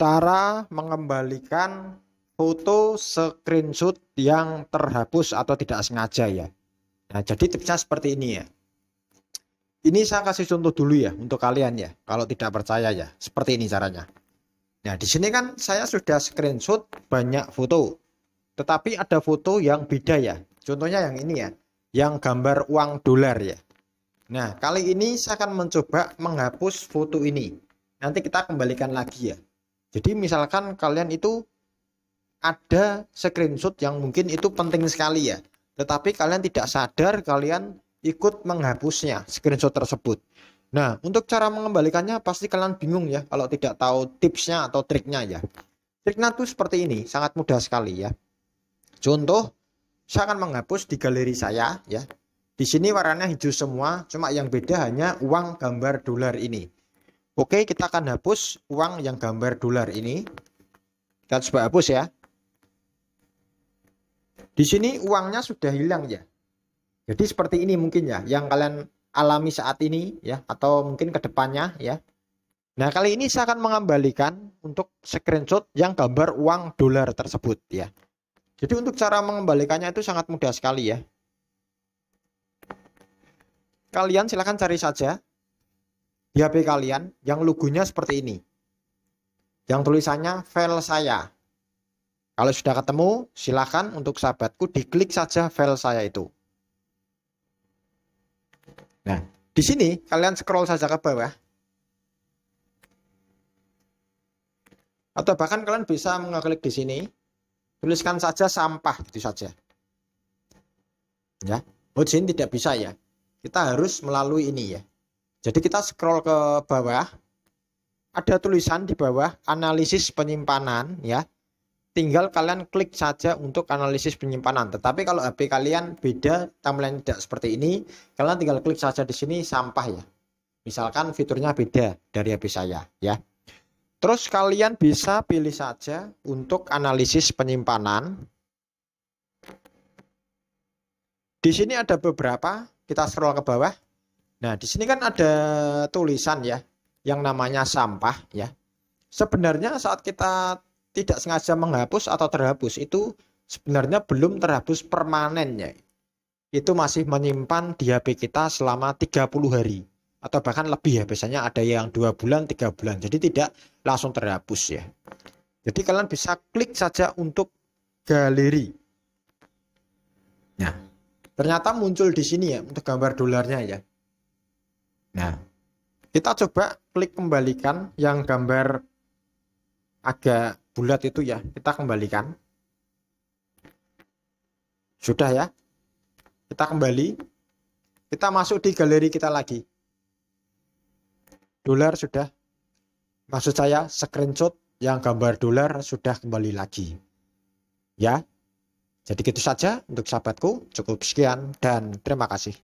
cara mengembalikan foto screenshot yang terhapus atau tidak sengaja ya. Nah, jadi tipsnya seperti ini ya. Ini saya kasih contoh dulu ya untuk kalian ya. Kalau tidak percaya ya, seperti ini caranya. Nah, di sini kan saya sudah screenshot banyak foto. Tetapi ada foto yang beda ya. Contohnya yang ini ya, yang gambar uang dolar ya. Nah, kali ini saya akan mencoba menghapus foto ini. Nanti kita kembalikan lagi ya. Jadi misalkan kalian itu ada screenshot yang mungkin itu penting sekali ya. Tetapi kalian tidak sadar kalian ikut menghapusnya screenshot tersebut. Nah, untuk cara mengembalikannya pasti kalian bingung ya kalau tidak tahu tipsnya atau triknya ya. Triknya tuh seperti ini, sangat mudah sekali ya. Contoh, saya akan menghapus di galeri saya ya. Di sini warnanya hijau semua, cuma yang beda hanya uang gambar dolar ini. Oke, kita akan hapus uang yang gambar dolar ini. Kita coba hapus ya. Di sini uangnya sudah hilang ya. Jadi seperti ini mungkin ya, yang kalian alami saat ini ya, atau mungkin kedepannya ya. Nah kali ini saya akan mengembalikan untuk screenshot yang gambar uang dolar tersebut ya. Jadi untuk cara mengembalikannya itu sangat mudah sekali ya. Kalian silahkan cari saja di ya, HP kalian yang logonya seperti ini. Yang tulisannya file saya. Kalau sudah ketemu, silakan untuk sahabatku diklik saja file saya itu. Nah, di sini kalian scroll saja ke bawah. Atau bahkan kalian bisa mengeklik di sini. Tuliskan saja sampah itu saja. Ya, oh, sini tidak bisa ya. Kita harus melalui ini ya. Jadi kita scroll ke bawah, ada tulisan di bawah analisis penyimpanan ya. Tinggal kalian klik saja untuk analisis penyimpanan. Tetapi kalau HP kalian beda timeline tidak seperti ini, kalian tinggal klik saja di sini sampah ya. Misalkan fiturnya beda dari HP saya ya. Terus kalian bisa pilih saja untuk analisis penyimpanan. Di sini ada beberapa, kita scroll ke bawah. Nah, di sini kan ada tulisan ya yang namanya sampah ya. Sebenarnya saat kita tidak sengaja menghapus atau terhapus itu sebenarnya belum terhapus permanennya. Itu masih menyimpan di HP kita selama 30 hari atau bahkan lebih ya biasanya ada yang dua bulan tiga bulan jadi tidak langsung terhapus ya jadi kalian bisa klik saja untuk galeri nah ternyata muncul di sini ya untuk gambar dolarnya ya Nah, kita coba klik kembalikan yang gambar agak bulat itu ya, kita kembalikan. Sudah ya. Kita kembali. Kita masuk di galeri kita lagi. Dolar sudah. Maksud saya screenshot yang gambar dolar sudah kembali lagi. Ya. Jadi gitu saja untuk sahabatku. Cukup sekian dan terima kasih.